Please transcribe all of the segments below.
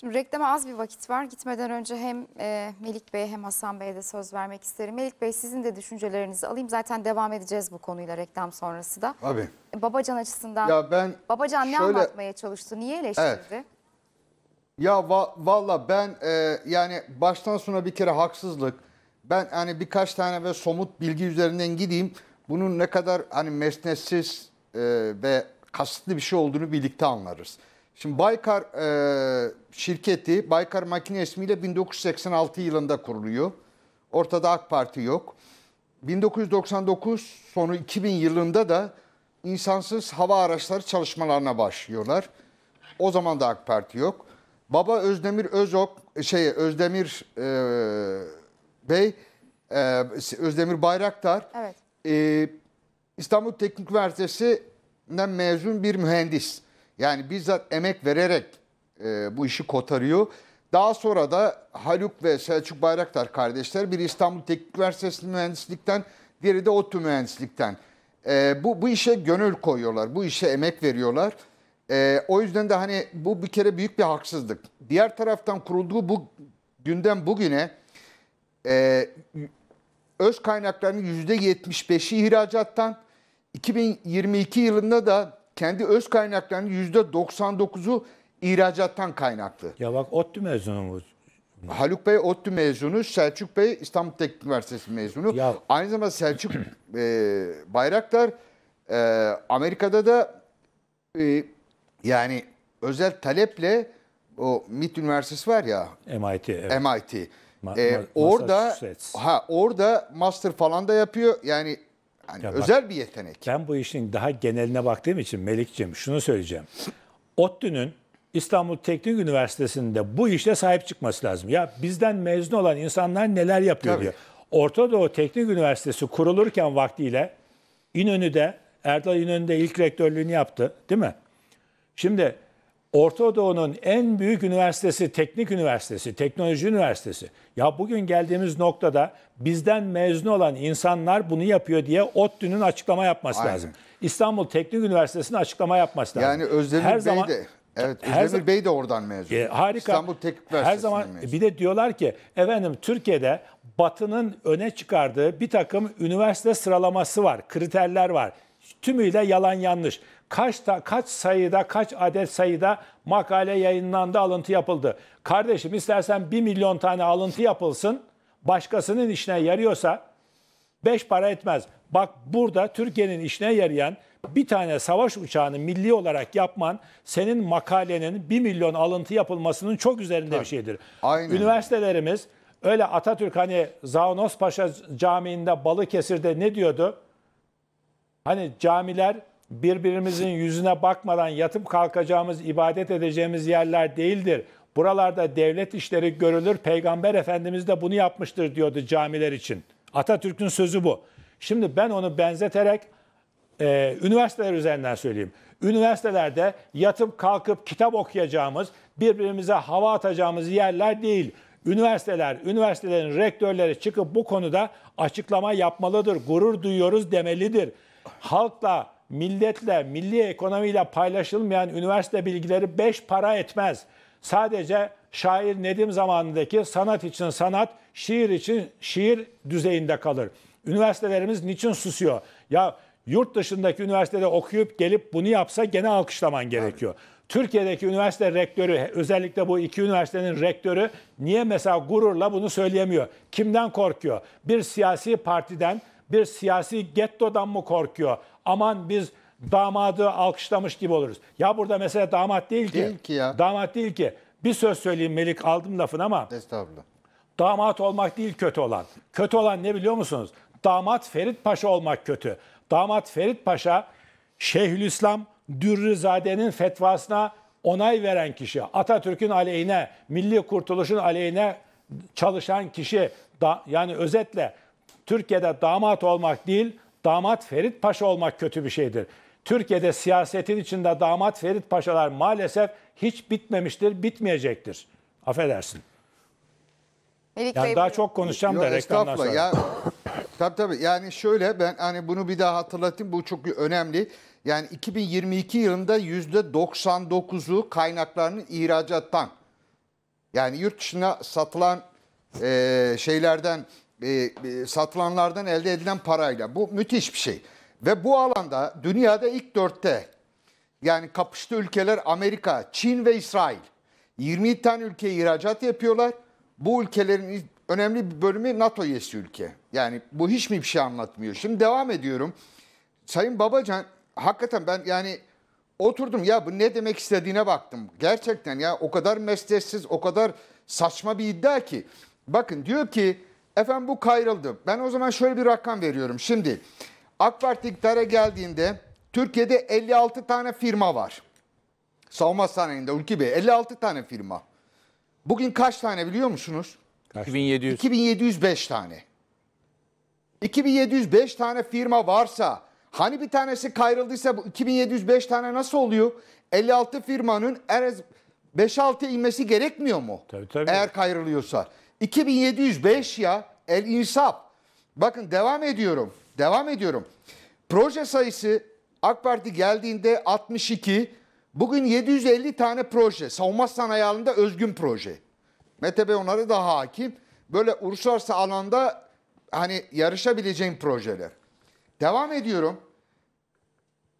Şimdi reklama az bir vakit var. Gitmeden önce hem e, Melik Bey'e hem Hasan Bey'e de söz vermek isterim. Melik Bey sizin de düşüncelerinizi alayım. Zaten devam edeceğiz bu konuyla reklam sonrası da. Abi. Babacan açısından. Ya ben Babacan şöyle... ne anlatmaya çalıştı? Niye eleştirdi? Evet. Ya va valla ben e, yani baştan sona bir kere haksızlık. Ben hani birkaç tane ve somut bilgi üzerinden gideyim. Bunun ne kadar hani mesnetsiz e, ve kasıtlı bir şey olduğunu birlikte anlarız. Şimdi Baykar e, şirketi Baykar Makine ismiyle 1986 yılında kuruluyor. Ortada AK Parti yok. 1999 sonu 2000 yılında da insansız hava araçları çalışmalarına başlıyorlar. O zaman da AK Parti yok. Baba Özdemir Özok şey Özdemir e, Bey e, Özdemir Bayraktar evet. e, İstanbul Teknik Üniversitesi'nden mezun bir mühendis. Yani bizzat emek vererek e, bu işi kotarıyor. Daha sonra da Haluk ve Selçuk Bayraktar kardeşler bir İstanbul Teknik Üniversitesi mühendislikten, diğeri de ODTÜ mühendislikten. E, bu, bu işe gönül koyuyorlar, bu işe emek veriyorlar. E, o yüzden de hani bu bir kere büyük bir haksızlık. Diğer taraftan kurulduğu bu günden bugüne e, öz kaynaklarının %75'i ihracattan, 2022 yılında da kendi öz kaynaklarının yüzde %99'u ihracattan kaynaklı. Ya bak ODTÜ mezunumuz. Haluk Bey ODTÜ mezunu, Selçuk Bey İstanbul Teknik Üniversitesi mezunu. Ya. Aynı zamanda Selçuk e, Bayraktar e, Amerika'da da e, yani özel taleple o MIT Üniversitesi var ya. MIT. Evet. MIT. Ma- e, orada ha orada master falan da yapıyor. Yani Hani ya özel bak, bir yetenek. Ben bu işin daha geneline baktığım için Melik'ciğim şunu söyleyeceğim. ODTÜ'nün İstanbul Teknik Üniversitesi'nde bu işe sahip çıkması lazım. Ya bizden mezun olan insanlar neler yapıyor Tabii. diyor. Orta Doğu Teknik Üniversitesi kurulurken vaktiyle İnönü'de, Erdal İnönü'de ilk rektörlüğünü yaptı değil mi? Şimdi Orta Doğu'nun en büyük üniversitesi, teknik üniversitesi, teknoloji üniversitesi. Ya bugün geldiğimiz noktada bizden mezun olan insanlar bunu yapıyor diye ODTÜ'nün açıklama yapması Aynen. lazım. İstanbul Teknik Üniversitesi'nin açıklama yapması lazım. Yani Özdemir Her Bey zaman, de Evet, Özdemir zaman, Bey de oradan mezun. E, harika. İstanbul Teknik Üniversitesi'nden Her zaman mezun. bir de diyorlar ki efendim Türkiye'de Batı'nın öne çıkardığı bir takım üniversite sıralaması var, kriterler var. Tümüyle yalan yanlış kaç da, kaç sayıda, kaç adet sayıda makale yayınlandı, alıntı yapıldı. Kardeşim istersen 1 milyon tane alıntı yapılsın, başkasının işine yarıyorsa 5 para etmez. Bak burada Türkiye'nin işine yarayan bir tane savaş uçağını milli olarak yapman senin makalenin 1 milyon alıntı yapılmasının çok üzerinde Tabii. bir şeydir. Aynen. Üniversitelerimiz öyle Atatürk hani Zaunos Paşa Camii'nde Balıkesir'de ne diyordu? Hani camiler birbirimizin yüzüne bakmadan yatıp kalkacağımız, ibadet edeceğimiz yerler değildir. Buralarda devlet işleri görülür. Peygamber Efendimiz de bunu yapmıştır diyordu camiler için. Atatürk'ün sözü bu. Şimdi ben onu benzeterek e, üniversiteler üzerinden söyleyeyim. Üniversitelerde yatıp kalkıp kitap okuyacağımız, birbirimize hava atacağımız yerler değil. Üniversiteler, üniversitelerin rektörleri çıkıp bu konuda açıklama yapmalıdır, gurur duyuyoruz demelidir. Halkla milletle, milli ekonomiyle paylaşılmayan üniversite bilgileri beş para etmez. Sadece şair Nedim zamanındaki sanat için sanat, şiir için şiir düzeyinde kalır. Üniversitelerimiz niçin susuyor? Ya yurt dışındaki üniversitede okuyup gelip bunu yapsa gene alkışlaman gerekiyor. Tabii. Türkiye'deki üniversite rektörü özellikle bu iki üniversitenin rektörü niye mesela gururla bunu söyleyemiyor? Kimden korkuyor? Bir siyasi partiden, bir siyasi gettodan mı korkuyor? aman biz damadı alkışlamış gibi oluruz. Ya burada mesela damat değil ki. Değil ki ya. Damat değil ki. Bir söz söyleyeyim Melik aldım lafını ama. Estağfurullah. Damat olmak değil kötü olan. Kötü olan ne biliyor musunuz? Damat Ferit Paşa olmak kötü. Damat Ferit Paşa Şeyhülislam Dürrüzade'nin fetvasına onay veren kişi, Atatürk'ün aleyhine, milli kurtuluşun aleyhine çalışan kişi, da, yani özetle Türkiye'de damat olmak değil, damat Ferit Paşa olmak kötü bir şeydir. Türkiye'de siyasetin içinde damat Ferit Paşalar maalesef hiç bitmemiştir, bitmeyecektir. Affedersin. Melik yani Bey, daha çok konuşacağım Yo, da reklamdan sonra. Ya, tabii tabii yani şöyle ben hani bunu bir daha hatırlatayım bu çok önemli. Yani 2022 yılında %99'u kaynaklarının ihracattan yani yurt dışına satılan e, şeylerden e, e, satılanlardan elde edilen parayla. Bu müthiş bir şey. Ve bu alanda dünyada ilk dörtte yani kapıştı ülkeler Amerika, Çin ve İsrail. 20 tane ülke ihracat yapıyorlar. Bu ülkelerin önemli bir bölümü NATO üyesi ülke. Yani bu hiç mi bir şey anlatmıyor? Şimdi devam ediyorum. Sayın Babacan hakikaten ben yani oturdum ya bu ne demek istediğine baktım. Gerçekten ya o kadar mesleksiz, o kadar saçma bir iddia ki. Bakın diyor ki Efendim bu kayrıldı. Ben o zaman şöyle bir rakam veriyorum. Şimdi AK Parti iktidara geldiğinde Türkiye'de 56 tane firma var. Savunma sanayinde Ülkü Bey 56 tane firma. Bugün kaç tane biliyor musunuz? Kaç? 2700. 2705 tane. 2705 tane firma varsa hani bir tanesi kayrıldıysa bu 2705 tane nasıl oluyor? 56 firmanın en az 5-6 inmesi gerekmiyor mu? Tabii tabii. Eğer kayrılıyorsa. 2705 ya el insap. Bakın devam ediyorum. Devam ediyorum. Proje sayısı AK Parti geldiğinde 62, bugün 750 tane proje. Savunma sanayi alanında özgün proje. Mete Bey onları daha hakim. Böyle uluslararası alanda hani yarışabileceğim projeler. Devam ediyorum.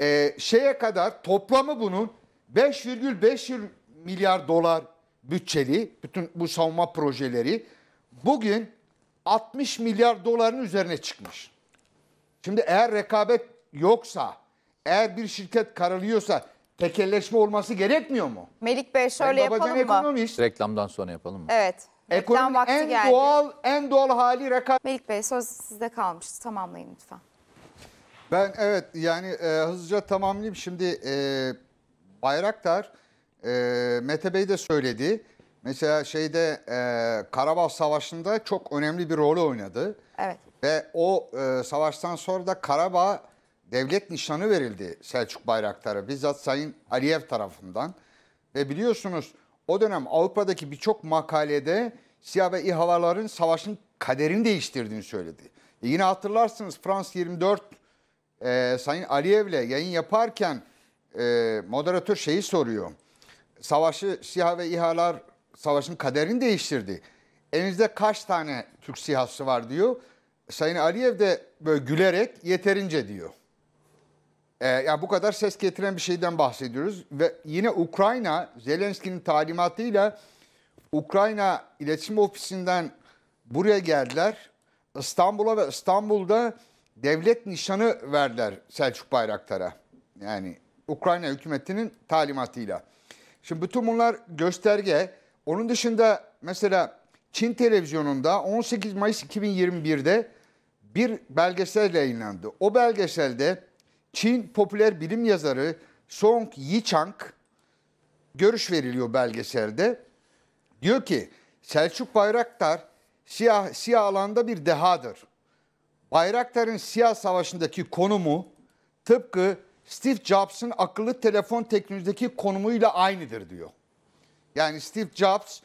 Ee, şeye kadar toplamı bunun 5,5 milyar dolar bütçeli bütün bu savunma projeleri bugün 60 milyar doların üzerine çıkmış. Şimdi eğer rekabet yoksa, eğer bir şirket karalıyorsa tekelleşme olması gerekmiyor mu? Melik Bey şöyle Sayın yapalım mı? Ekonomist. Reklamdan sonra yapalım mı? Evet. Ekonomi vakti en geldi. doğal en doğal hali rekabet. Melik Bey söz sizde kalmıştı. Tamamlayın lütfen. Ben evet yani e, hızlıca tamamlayayım. Şimdi e, Bayraktar e, Mete Bey de söyledi. Mesela şeyde e, Karabağ Savaşı'nda çok önemli bir rolü oynadı. Evet. Ve o e, savaştan sonra da Karabağ devlet nişanı verildi Selçuk Bayraktar'a bizzat Sayın Aliyev tarafından. Ve biliyorsunuz o dönem Avrupa'daki birçok makalede siyah ve İHA'ların savaşın kaderini değiştirdiğini söyledi. E yine hatırlarsınız Frans 24 e, Sayın Aliyev'le yayın yaparken e, moderatör şeyi soruyor savaşı siyah ve İHA'lar savaşın kaderini değiştirdi. Elinizde kaç tane Türk SİHA'sı var diyor. Sayın Aliyev de böyle gülerek yeterince diyor. Ee, yani bu kadar ses getiren bir şeyden bahsediyoruz. Ve yine Ukrayna, Zelenski'nin talimatıyla Ukrayna İletişim Ofisi'nden buraya geldiler. İstanbul'a ve İstanbul'da devlet nişanı verdiler Selçuk Bayraktar'a. Yani Ukrayna hükümetinin talimatıyla. Şimdi bütün bunlar gösterge. Onun dışında mesela Çin televizyonunda 18 Mayıs 2021'de bir belgesel yayınlandı. O belgeselde Çin popüler bilim yazarı Song Yichang görüş veriliyor belgeselde. Diyor ki Selçuk Bayraktar siyah, siyah alanda bir dehadır. Bayraktar'ın siyah savaşındaki konumu tıpkı Steve Jobs'ın akıllı telefon teknolojideki konumuyla aynıdır diyor. Yani Steve Jobs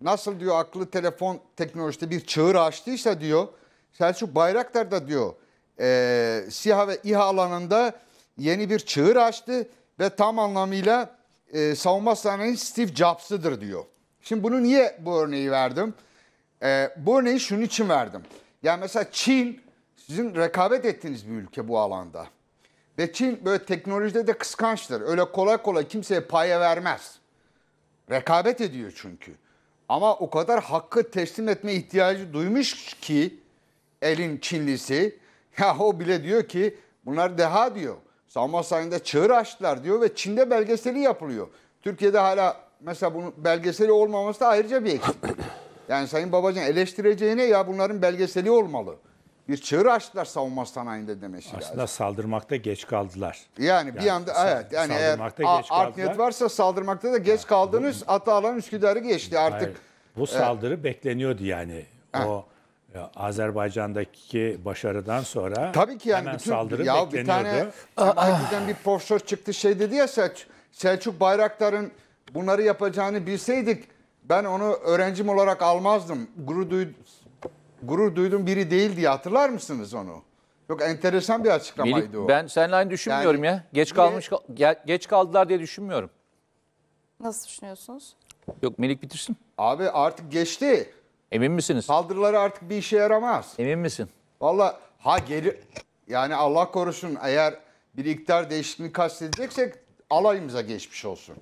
nasıl diyor akıllı telefon teknolojide bir çığır açtıysa diyor Selçuk Bayraktar da diyor e, SİHA ve İHA alanında yeni bir çığır açtı ve tam anlamıyla e, savunma sanayinin Steve Jobs'ıdır diyor. Şimdi bunu niye bu örneği verdim? E, bu örneği şunun için verdim. Yani mesela Çin sizin rekabet ettiğiniz bir ülke bu alanda. Ve Çin böyle teknolojide de kıskançtır. Öyle kolay kolay kimseye paya vermez. Rekabet ediyor çünkü. Ama o kadar hakkı teslim etme ihtiyacı duymuş ki elin Çinlisi ya o bile diyor ki bunlar deha diyor. Savunma sanayinde çığır açtılar diyor ve Çin'de belgeseli yapılıyor. Türkiye'de hala mesela bunun belgeseli olmaması da ayrıca bir eksik. Yani Sayın Babacan eleştireceğine ya bunların belgeseli olmalı bir çığır açtılar savunma sanayinde demesi lazım. Aslında saldırmakta geç kaldılar. Yani, yani bir anda evet yani eğer art niyet varsa saldırmakta da geç kaldınız. Bu, Atalan Üsküdar'ı geçti artık. Hayır, bu saldırı evet. bekleniyordu yani. Ha. O e, Azerbaycan'daki başarıdan sonra Tabii ki yani hemen bütün, saldırı ya bekleniyordu. Bir tane bir profesör çıktı şey dedi ya Selçuk, Selçuk Bayraktar'ın bunları yapacağını bilseydik ben onu öğrencim olarak almazdım. Gurur duy, gurur duyduğum biri değil diye hatırlar mısınız onu? Yok enteresan bir açıklamaydı Melik, o. Ben seninle aynı düşünmüyorum yani, ya. Geç kalmış ge, geç kaldılar diye düşünmüyorum. Nasıl düşünüyorsunuz? Yok Melik bitirsin. Abi artık geçti. Emin misiniz? Saldırıları artık bir işe yaramaz. Emin misin? Valla ha geri yani Allah korusun eğer bir iktidar değişikliğini kastedeceksek alayımıza geçmiş olsun.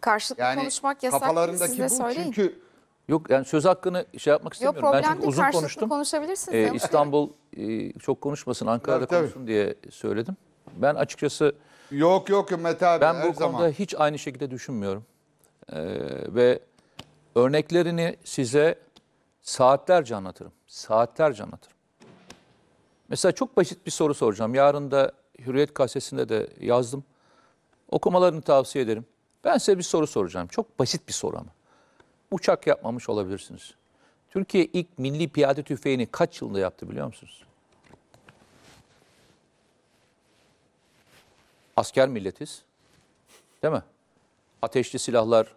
Karşılıklı yani konuşmak yasak. Kafalarındaki Siz bu söyleyin. çünkü Yok yani söz hakkını şey yapmak istemiyorum. Yok, ben çünkü uzun konuştum. konuşabilirsiniz. Ee, İstanbul e, çok konuşmasın, Ankara'da evet, konuşsun diye söyledim. Ben açıkçası... Yok yok Mete abi Ben bu konuda zaman. hiç aynı şekilde düşünmüyorum. Ee, ve örneklerini size saatlerce anlatırım. Saatlerce anlatırım. Mesela çok basit bir soru soracağım. Yarın da Hürriyet gazetesinde de yazdım. Okumalarını tavsiye ederim. Ben size bir soru soracağım. Çok basit bir soru ama uçak yapmamış olabilirsiniz. Türkiye ilk milli piyade tüfeğini kaç yılda yaptı biliyor musunuz? Asker milletiz. Değil mi? Ateşli silahlar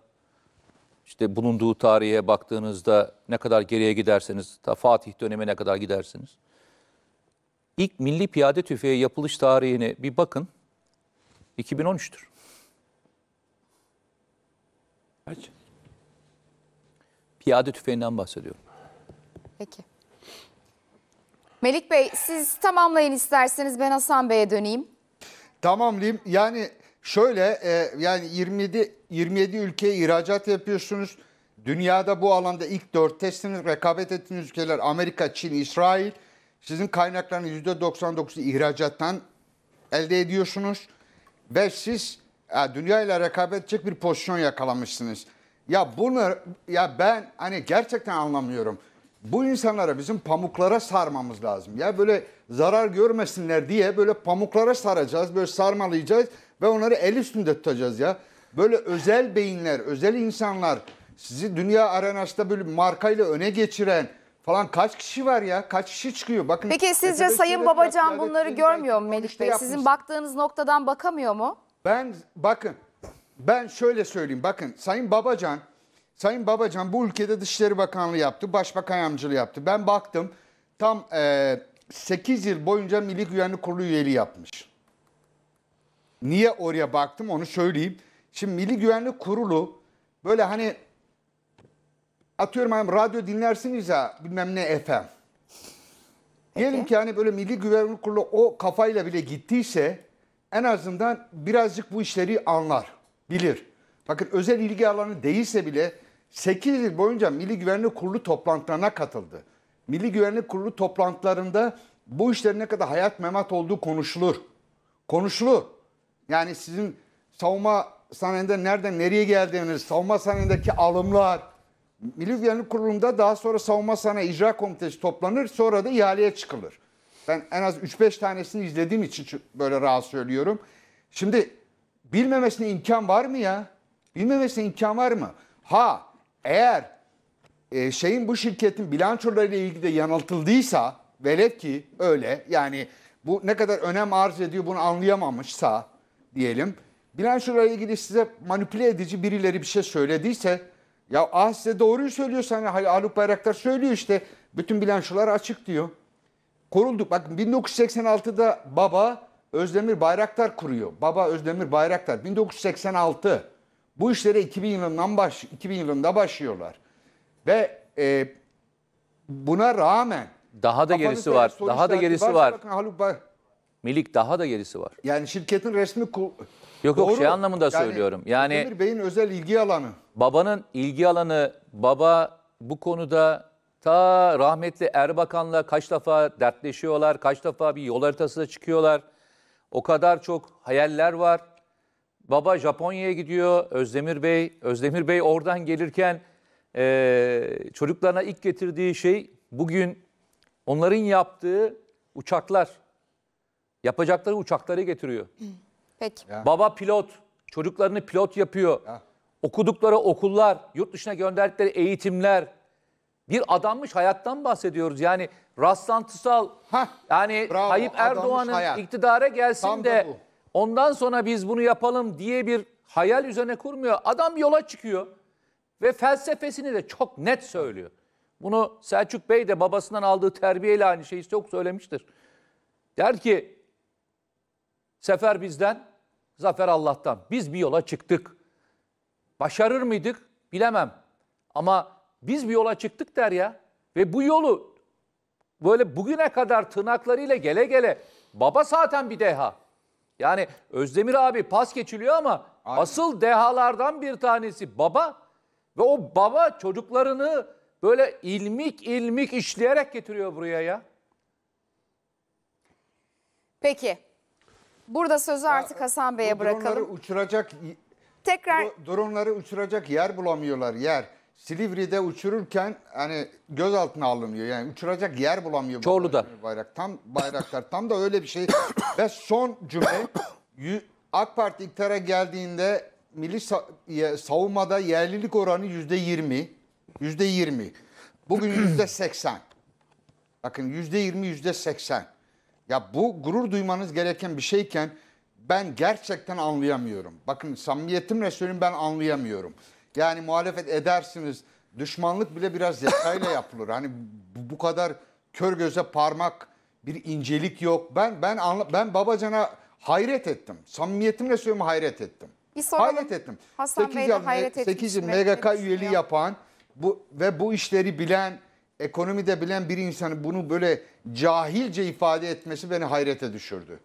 işte bulunduğu tarihe baktığınızda ne kadar geriye giderseniz, ta Fatih dönemine kadar gidersiniz. İlk milli piyade tüfeği yapılış tarihini bir bakın. 2013'tür. Kaç? Piyade tüfeğinden bahsediyorum. Peki. Melik Bey siz tamamlayın isterseniz ben Hasan Bey'e döneyim. Tamamlayayım. Yani şöyle e, yani 27 27 ülkeye ihracat yapıyorsunuz. Dünyada bu alanda ilk dört testiniz. Rekabet ettiğiniz ülkeler Amerika, Çin, İsrail. Sizin kaynaklarını %99'u ihracattan elde ediyorsunuz. Ve siz e, dünya ile rekabet edecek bir pozisyon yakalamışsınız. Ya bunu ya ben hani gerçekten anlamıyorum. Bu insanlara bizim pamuklara sarmamız lazım. Ya böyle zarar görmesinler diye böyle pamuklara saracağız, böyle sarmalayacağız ve onları el üstünde tutacağız ya. Böyle özel beyinler, özel insanlar sizi dünya arenasında böyle markayla öne geçiren, falan kaç kişi var ya? Kaç kişi çıkıyor? Bakın. Peki sizce Sayın Babacan bunları görmüyor mu Melih Bey? Sizin baktığınız noktadan bakamıyor mu? Ben bakın ben şöyle söyleyeyim bakın Sayın Babacan Sayın Babacan bu ülkede Dışişleri Bakanlığı yaptı, Başbakan Yardımcılığı yaptı. Ben baktım tam e, 8 yıl boyunca Milli Güvenlik Kurulu üyeliği yapmış. Niye oraya baktım onu söyleyeyim. Şimdi Milli Güvenlik Kurulu böyle hani atıyorum hani radyo dinlersiniz ya bilmem ne FM. Diyelim ki hani böyle Milli Güvenlik Kurulu o kafayla bile gittiyse en azından birazcık bu işleri anlar bilir. Bakın özel ilgi alanı değilse bile 8 yıl boyunca Milli Güvenlik Kurulu toplantılarına katıldı. Milli Güvenlik Kurulu toplantılarında bu işlerin ne kadar hayat memat olduğu konuşulur. Konuşulur. Yani sizin savunma sanayinde nereden nereye geldiğiniz, savunma sanayindeki alımlar, Milli Güvenlik Kurulu'nda daha sonra Savunma Sanayi icra Komitesi toplanır, sonra da ihaleye çıkılır. Ben en az 3-5 tanesini izlediğim için böyle rahat söylüyorum. Şimdi Bilmemesine imkan var mı ya? Bilmemesine imkan var mı? Ha eğer e, şeyin bu şirketin bilançolarıyla ilgili de yanıltıldıysa velev ki öyle yani bu ne kadar önem arz ediyor bunu anlayamamışsa diyelim. Bilançolarla ilgili size manipüle edici birileri bir şey söylediyse ya ah size doğruyu söylüyorsa hani Haluk Bayraktar söylüyor işte bütün bilançolar açık diyor. Korulduk. Bak 1986'da baba Özdemir Bayraktar kuruyor. Baba Özdemir Bayraktar 1986. Bu işlere 2000 yılından baş 2000 yılında başlıyorlar. Ve e, buna rağmen daha da gerisi var. Daha da gerisi var. Bakın, Haluk Bay Milik daha da gerisi var. Yani şirketin resmi Yok Doğru. yok şey anlamında yani, söylüyorum. Yani Özdemir Bey'in özel ilgi alanı. Babanın ilgi alanı baba bu konuda ta rahmetli Erbakan'la kaç defa dertleşiyorlar, kaç defa bir yol haritası da çıkıyorlar. O kadar çok hayaller var. Baba Japonya'ya gidiyor Özdemir Bey. Özdemir Bey oradan gelirken e, çocuklarına ilk getirdiği şey bugün onların yaptığı uçaklar. Yapacakları uçakları getiriyor. Peki. Ya. Baba pilot, çocuklarını pilot yapıyor. Ya. Okudukları okullar, yurt dışına gönderdikleri eğitimler, bir adanmış hayattan bahsediyoruz. Yani rastlantısal Heh, yani bravo, Tayyip Erdoğan'ın iktidara gelsin Tam de ondan sonra biz bunu yapalım diye bir hayal üzerine kurmuyor. Adam yola çıkıyor ve felsefesini de çok net söylüyor. Bunu Selçuk Bey de babasından aldığı terbiyeyle aynı şeyi çok söylemiştir. Der ki sefer bizden, zafer Allah'tan. Biz bir yola çıktık. Başarır mıydık? Bilemem. Ama biz bir yola çıktık der ya. Ve bu yolu böyle bugüne kadar tırnaklarıyla gele gele baba zaten bir deha. Yani Özdemir abi pas geçiliyor ama Aynen. asıl dehalardan bir tanesi baba ve o baba çocuklarını böyle ilmik ilmik işleyerek getiriyor buraya ya. Peki. Burada sözü artık Hasan Bey'e bırakalım. uçuracak Tekrar durumları uçuracak yer bulamıyorlar yer. Silivri'de uçururken hani gözaltına alınıyor. Yani uçuracak yer bulamıyor. Çorlu'da. Bayrak. Tam bayraklar. Tam da öyle bir şey. Ve son cümle AK Parti iktidara geldiğinde milli savunmada yerlilik oranı yüzde yirmi. Yüzde yirmi. Bugün yüzde seksen. Bakın yüzde yirmi, yüzde seksen. Ya bu gurur duymanız gereken bir şeyken ben gerçekten anlayamıyorum. Bakın samimiyetimle söyleyeyim ben anlayamıyorum. Yani muhalefet edersiniz. Düşmanlık bile biraz zekayla yapılır. Hani bu kadar kör göze parmak bir incelik yok. Ben ben anla, ben Babacan'a hayret ettim. Samimiyetimle söylüyorum hayret ettim. Bir soralım. Hayret ettim. Hasan 8 Bey de hayret ettim. 8 MGK üyeliği yapan bu ve bu işleri bilen, ekonomide bilen bir insanın bunu böyle cahilce ifade etmesi beni hayrete düşürdü.